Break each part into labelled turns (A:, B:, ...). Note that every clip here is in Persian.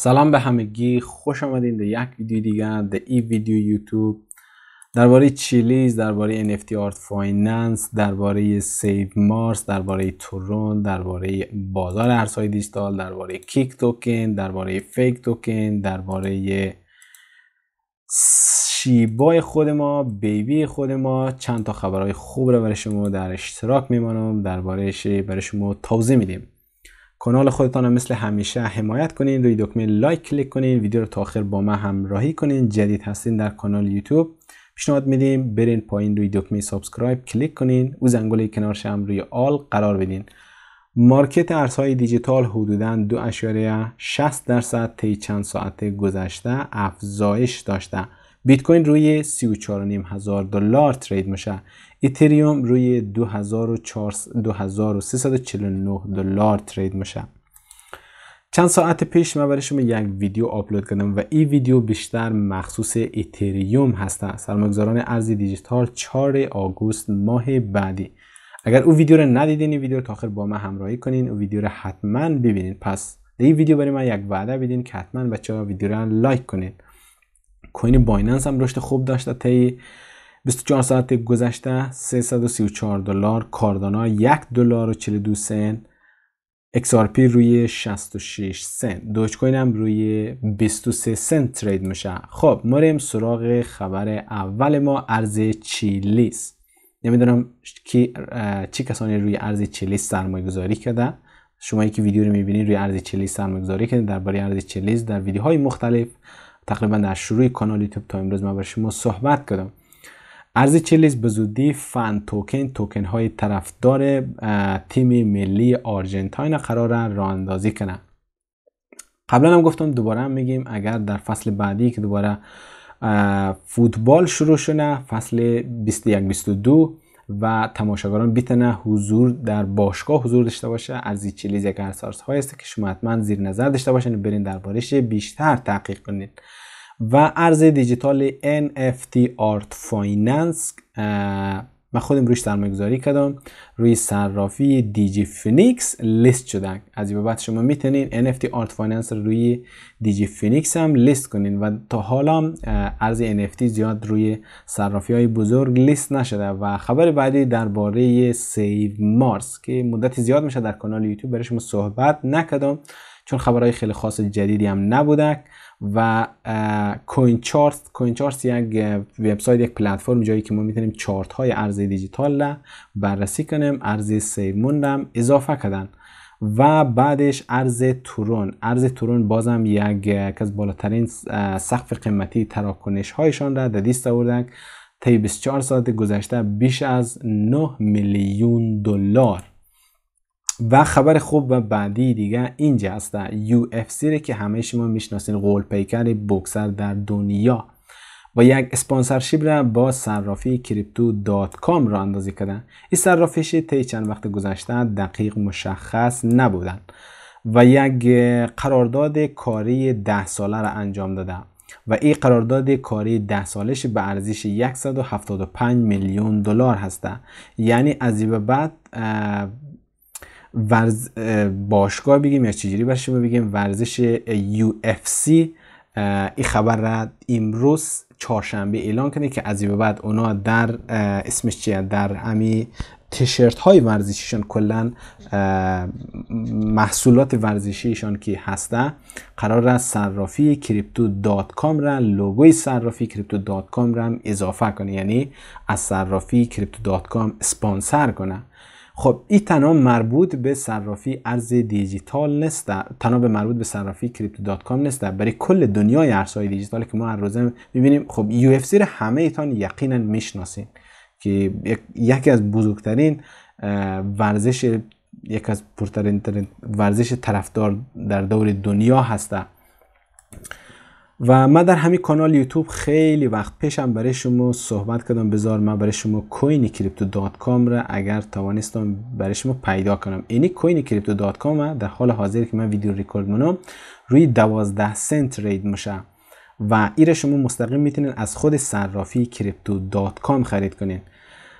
A: سلام به همگی خوش آمدین به یک ویدیو دیگر در این ویدیو یوتیوب درباره چیلیز درباره NFT آرت فایننس درباره سیو مارس درباره تورون درباره بازار ارزهای دیجیتال درباره کیک توکن درباره فیک توکن درباره شیبای خود ما بیبی خود ما چند تا خبرهای خوب را برای شما در اشتراک میمانم دربارهش برای شما توضیح میدیم کانال خودتان رو مثل همیشه حمایت کنین روی دکمه لایک کلیک کنین ویدیو رو تا آخر با من همراهی کنین جدید هستین در کانال یوتیوب پیشنهاد میدیم برین پایین روی دکمه سابسکرایب کلیک کنین او زنگوله کنارش هم روی آل قرار بدین مارکت ارزهای دیجیتال حدوداً 2.60 درصد طی چند ساعت گذشته افزایش داشته بیت کوین روی 34.5 هزار دلار ترید میشه ایتریوم روی 2349 دلار ترید میشه چند ساعت پیش من برای شما یک ویدیو آپلود کردم و این ویدیو بیشتر مخصوص ایتریوم هسته سرمایه‌گذاران ارز دیجیتال 4 آگوست ماه بعدی اگر او ویدیو رو ندیدین این ویدیو رو تا آخر با من همراهی کنین او ویدیو رو حتما ببینین پس این ویدیو برای من یک وعده بدین که حتما بچه ها ویدیو رو لایک کنین کوین بایننس هم رشد خوب داشته تا 24 ساعت گذشته 334 دلار کاردانا 1 دلار و 42 سنت XRP روی 66 سنت دوج کوین هم روی 23 سنت ترید میشه خب مریم سراغ خبر اول ما ارز چیلیس نمیدونم کی چه کسانی روی ارز چیلیس سرمایه گذاری کرده شما که ویدیو رو میبینید روی ارز چیلیس سرمایه گذاری کرده، درباره ارز چیلیس در ویدیوهای مختلف تقریبا در شروع کانال یوتیوب تا امروز من شما صحبت کردم ارز چلیز به زودی فن توکن توکن های طرفدار تیم ملی آرژانتاین قرار راه اندازی کنه قبلا هم گفتم دوباره هم میگیم اگر در فصل بعدی که دوباره فوتبال شروع شونه فصل 21 22 و تماشاگران بیتنه حضور در باشگاه حضور داشته باشه از چلیز یک ارسارس که شما حتما زیر نظر داشته باشین برین دربارش بیشتر تحقیق کنید. و ارز دیجیتال NFT Art Finance من خودم روش سرمایه کردم روی صرافی دیجی فینیکس لیست شدن از به بعد شما میتونین NFT آرت فایننس رو روی دیجی فینیکس هم لیست کنین و تا حالا ارز NFT زیاد روی صرافی های بزرگ لیست نشده و خبر بعدی درباره سیو مارس که مدت زیاد میشه در کانال یوتیوب برای شما صحبت نکردم چون خبرهای خیلی خاص جدیدی هم نبوده و کوین چارت کوین چارت یک وبسایت یک پلتفرم جایی که ما میتونیم چارت های ارز دیجیتال را بررسی کنیم ارز سیرمون را اضافه کردن و بعدش ارز تورون ارز تورون بازم یک از بالاترین سقف قیمتی تراکنش هایشان را در دست آوردن طی 24 ساعت گذشته بیش از 9 میلیون دلار و خبر خوب و بعدی دیگه اینجا هست UFC رو که همه شما میشناسین قول پیکر بوکسر در دنیا و یک اسپانسرشیپ را با صرافی کریپتو دات کام را اندازی کردن این صرافیش طی چند وقت گذشته دقیق مشخص نبودن و یک قرارداد کاری ده ساله را انجام داده و این قرارداد کاری ده سالش به ارزش 175 میلیون دلار هسته یعنی از به بعد ورز باشگاه بگیم یا چجوری برش بگیم ورزش سی این خبر را امروز چهارشنبه اعلان کنه که از این بعد اونا در اسمش چیه در همی تیشرت های ورزشیشان کلا محصولات ورزشیشان که هسته قرار است صرافی کریپتو دات کام را لوگوی صرافی کریپتو دات کام را اضافه کنه یعنی از صرافی کریپتو دات کام اسپانسر کنه خب این تنها مربوط به صرافی ارز دیجیتال نیست تنها به مربوط به صرافی کریپتو دات کام نیست برای کل دنیای ارزهای دیجیتال که ما هر روزه میبینیم خب یو اف سی رو همه ایتان یقینا میشناسین که یکی از بزرگترین ورزش یک از پرترین ورزش طرفدار در دور دنیا هسته و من در همین کانال یوتیوب خیلی وقت پیشم برای شما صحبت کردم بذار من برای شما کوین کریپتو دات کام را اگر توانستم برای شما پیدا کنم اینی کوین کریپتو دات کام در حال حاضر که من ویدیو ریکورد مونم روی 12 سنت رید میشه و ایره شما مستقیم میتونین از خود صرافی کریپتو دات کام خرید کنین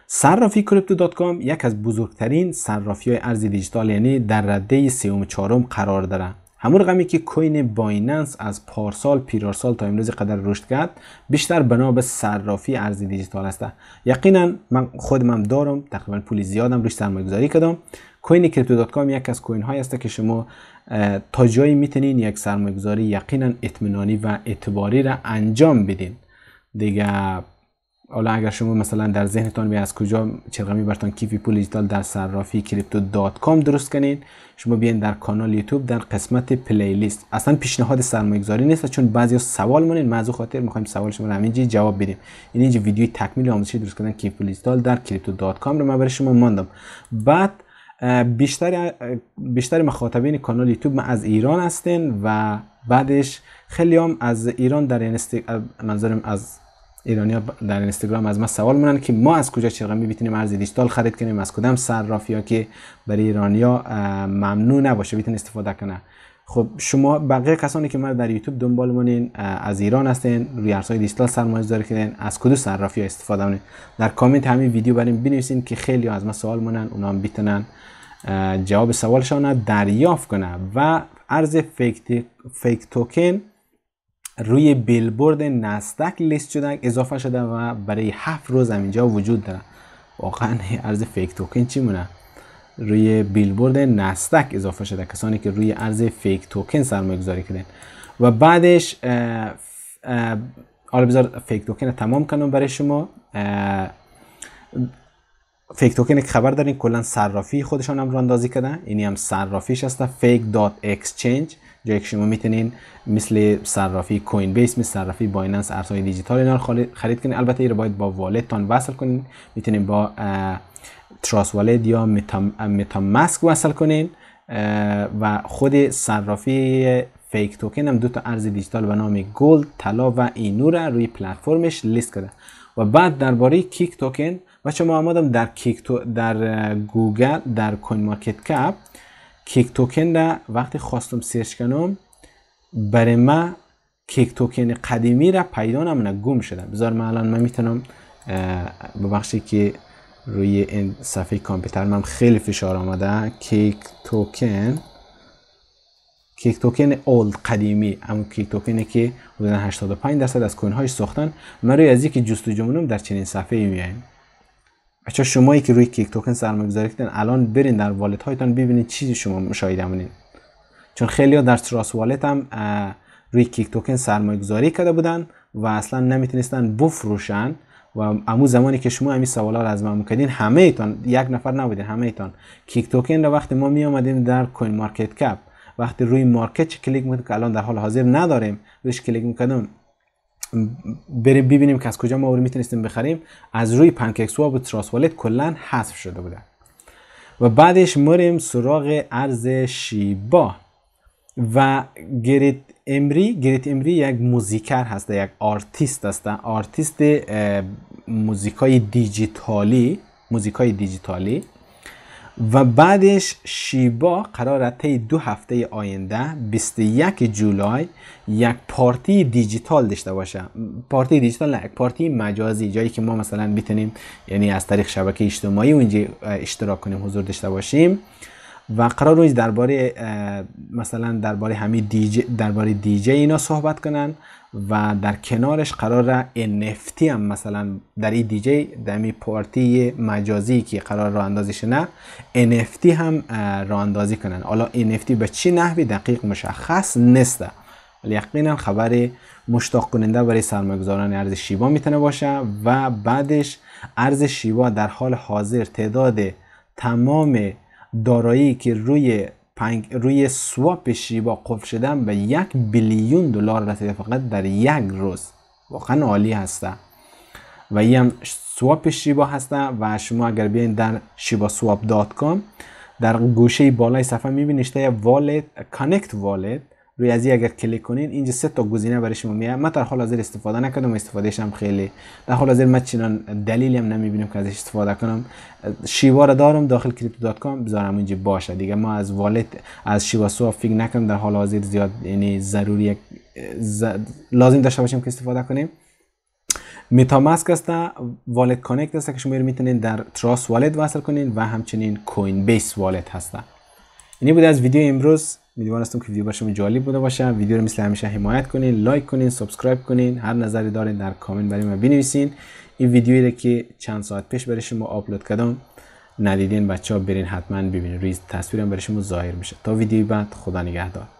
A: صرافی کریپتو دات کام یک از بزرگترین صرافی های ارز دیجیتال یعنی در رده سوم چهارم قرار داره همون رقمی که کوین بایننس از پارسال پیرارسال تا امروز قدر رشد کرد بیشتر بنا به صرافی ارز دیجیتال است یقینا من خودم هم دارم تقریبا پول زیادم روش سرمایه گذاری کردم کوین کریپتو دات کام یک از کوین های است که شما تا جایی میتونین یک سرمایه گذاری یقینا اطمینانی و اعتباری را انجام بدین دیگه حالا اگر شما مثلا در ذهنتان می از کجا چرا میبرتان کیفی پول دیجیتال در صرافی کریپتو دات کام درست کنین شما بیان در کانال یوتیوب در قسمت پلیلیست لیست اصلا پیشنهاد سرمایه‌گذاری نیست چون بعضی ها سوال مونین ما خاطر میخوایم سوال شما رو جواب بدیم این یعنی اینجا ویدیوی تکمیل آموزشی درست کردن کیفی پول در کریپتو دات کام رو من برای شما ماندم بعد بیشتر بیشتر مخاطبین کانال یوتیوب ما از ایران هستن و بعدش خیلی هم از ایران در منظورم از ها در اینستاگرام از ما سوال مونن که ما از کجا چرا میتونیم ارز دیجیتال خرید کنیم از کدام صرافی ها که برای ایرانیا ممنوع نباشه بتون استفاده کنه خب شما بقیه کسانی که ما در یوتیوب دنبال مونین از ایران هستین روی ارزهای دیجیتال سرمایه گذاری کردین از کدوم صرافی استفاده مونین در کامنت همین ویدیو بریم بنویسین که خیلی از ما سوال مونن اونا هم جواب سوالشان دریافت کنه و ارز فیک, فیک توکن روی بیلبورد نستک لیست شدن اضافه شده و برای هفت روز هم اینجا وجود داره واقعا ارز فیک توکن چی مونه روی بیلبورد نستک اضافه شده کسانی که روی ارز فیک توکن سرمایه گذاری کردن و بعدش حالا آره بذار فیک توکن تمام کنم برای شما فیک توکن که خبر دارین کلا صرافی خودشان هم راندازی کردن اینی هم صرافیش هست فیک دات جایی که شما میتونین مثل صرافی کوین بیس مثل صرافی بایننس ارزهای دیجیتال اینا رو خرید کنین البته این رو باید با والدتان وصل کنین میتونین با تراس والت یا متا ماسک وصل کنین و خود صرافی فیک توکن هم دو تا ارز دیجیتال به نام گلد طلا و اینو رو روی پلتفرمش لیست کرده و بعد درباره کیک توکن و ما هم در کیک در گوگل در کوین مارکت کپ کیک توکن ده وقتی خواستم سرچ کنم برای ما کیک توکن قدیمی را پیدا نمونه گم شده بذار من الان من میتونم ببخشید که روی این صفحه کامپیوتر من خیلی فشار آمده کیک توکن کیک توکن اولد قدیمی اما کیک توکنی که حدودا 85 درصد از کوین هاش ساختن من روی از یکی جستجو در چنین صفحه میایم بچه شمایی که روی کیک توکن سرمایه گذاری کردن الان برین در والت هایتان ببینید چیزی شما مشاهده مونین چون خیلی ها در تراس والت هم روی کیک توکن سرمایه گذاری کرده بودن و اصلا نمیتونستن بفروشن و امو زمانی که شما همین ها رو از من میکردین همه ایتان یک نفر نبودین همه ایتان کیک توکن رو وقتی ما می در کوین مارکت کپ وقتی روی مارکت کلیک میکنیم که الان در حال حاضر نداریم روش کلیک میکنم بریم ببینیم که از کجا ما رو میتونستیم بخریم از روی پنکیک سواب و تراس والت کلا حذف شده بودن و بعدش مریم سراغ ارز شیبا و گریت امری گریت امری یک موزیکر هست یک آرتیست هسته آرتیست موزیکای دیجیتالی موزیکای دیجیتالی و بعدش شیبا قرار طی دو هفته آینده 21 جولای یک پارتی دیجیتال داشته باشه پارتی دیجیتال نه یک پارتی مجازی جایی که ما مثلا میتونیم یعنی از طریق شبکه اجتماعی اونجا اشتراک کنیم حضور داشته باشیم و قرار روز درباره مثلا درباره همین دیجی درباره دیجی اینا صحبت کنن و در کنارش قرار NFT هم مثلا در این دیجی در پارتی مجازی که قرار راه اندازی نه NFT هم راه اندازی کنن حالا NFT به چی نحوی دقیق مشخص نیست یقینا خبر مشتاق کننده برای سرمایه‌گذاران ارز شیبا میتونه باشه و بعدش ارز شیبا در حال حاضر تعداد تمام دارایی که روی پنگ روی سواپ شیبا قفل شدن به یک بیلیون دلار رسیده فقط در یک روز واقعا عالی هسته و این هم سواپ شیبا هسته و شما اگر بیاین در شیبا سواپ دات کام در گوشه بالای صفحه میبینید یه والت کانکت والت روی اگر کلیک کنین اینجا سه تا گزینه برای شما میاد من در حال حاضر استفاده نکردم استفادهش هم خیلی در حال حاضر من چنان دلیلی هم نمیبینم که ازش استفاده کنم شیوا را دارم داخل کریپتو دات کام باشه دیگه ما از والت از شیوا سو فیک نکنم در حال حاضر زیاد یعنی ضروری ز... لازم داشته باشیم که استفاده کنیم ماسک هست والت کانکت هست که شما میتونید در تراس والت وصل کنین و همچنین کوین بیس والت هست این یعنی بود از ویدیو امروز امیدوارم هستم که ویدیو شما جالب بوده باشه ویدیو رو مثل همیشه حمایت کنین لایک کنین سابسکرایب کنین هر نظری دارین در کامنت برای ما بنویسین این ویدیویی که چند ساعت پیش برای شما آپلود کردم ندیدین بچه ها برین حتما ببینین روی تصویرم برای شما ظاهر میشه تا ویدیوی بعد خدا نگهدار